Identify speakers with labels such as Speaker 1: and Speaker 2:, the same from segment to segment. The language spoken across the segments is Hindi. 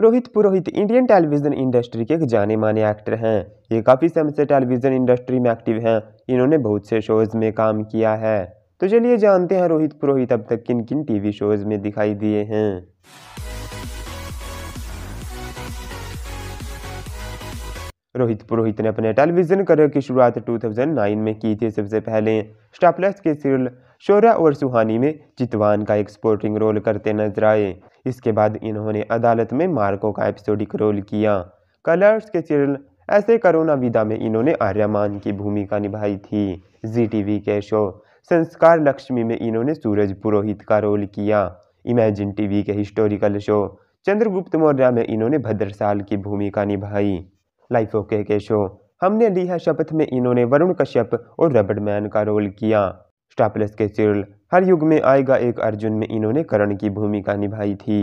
Speaker 1: Rohit Purohit Indian television industry के एक जाने माने एक्टर हैं ये काफ़ी समय से टेलीविज़न इंडस्ट्री में एक्टिव हैं इन्होंने बहुत से शोज़ में काम किया है तो चलिए जानते हैं रोहित पुरोहित अब तक किन किन टीवी शोज़ में दिखाई दिए हैं रोहित पुरोहित ने अपने टेलीविज़न करियर की शुरुआत 2009 में की थी सबसे पहले स्टार प्लस के सीरियल शोरा और सुहानी में चितवान का एक स्पोर्टिंग रोल करते नजर आए इसके बाद इन्होंने अदालत में मार्को का एपिसोडिक रोल किया कलर्स के सीरियल ऐसे करोना विदा में इन्होंने आर्यमान की भूमिका निभाई थी जी टीवी के शो संस्कार लक्ष्मी में इन्होंने सूरज पुरोहित का रोल किया इमेजिन टीवी के हिस्टोरिकल शो चंद्रगुप्त मौर्य में इन्होंने भद्रसाल की भूमिका निभाई लाइफ ओके के शो हमने लिया शपथ में इन्होंने वरुण कश्यप और रबड़ मैन का रोल किया स्टापलेस के सीरियल हर युग में आएगा एक अर्जुन में इन्होंने करण की भूमिका निभाई थी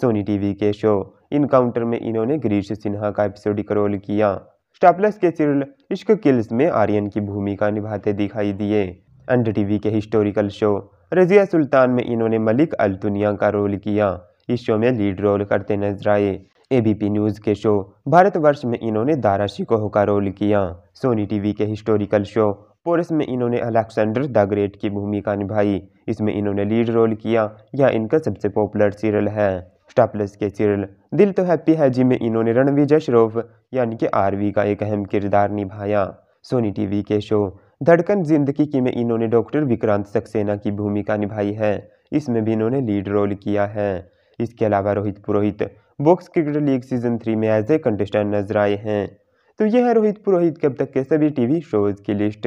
Speaker 1: सोनी टीवी के शो इनकाउंटर में इन्होंने गिरीश सिन्हा का एपिसोडिक रोल किया स्टापलेस के सीरियल इश्क किल्स में आर्यन की भूमिका निभाते दिखाई दिए एंड टीवी के हिस्टोरिकल शो रजिया सुल्तान में इन्होंने मलिक अलतुनिया का रोल किया इस शो में लीड रोल करते नजर आए एबीपी न्यूज़ के शो भारतवर्ष में इन्होंने दारा शिकोह का रोल किया सोनी टीवी के हिस्टोरिकल शो पोरस में इन्होंने अलेक्सेंडर द ग्रेट की भूमिका निभाई इसमें इन्होंने लीड रोल किया यह इनका सबसे पॉपुलर सीरियल है स्टापलस के सीरियल दिल तो हैप्पी है जी में इन्होंने रणवीर जश्रोफ यानी कि आरवी का एक अहम किरदार निभाया सोनी टीवी के शो धड़कन जिंदगी की में इन्होंने डॉक्टर विक्रांत सक्सेना की भूमिका निभाई है इसमें भी इन्होंने लीड रोल किया है इसके अलावा Rohit Purohit box cricket league season three में एज ए कंटेस्टेंट नजर आए हैं तो यह है रोहित पुरोहित के अब तक के सभी टीवी शोज़ की लिस्ट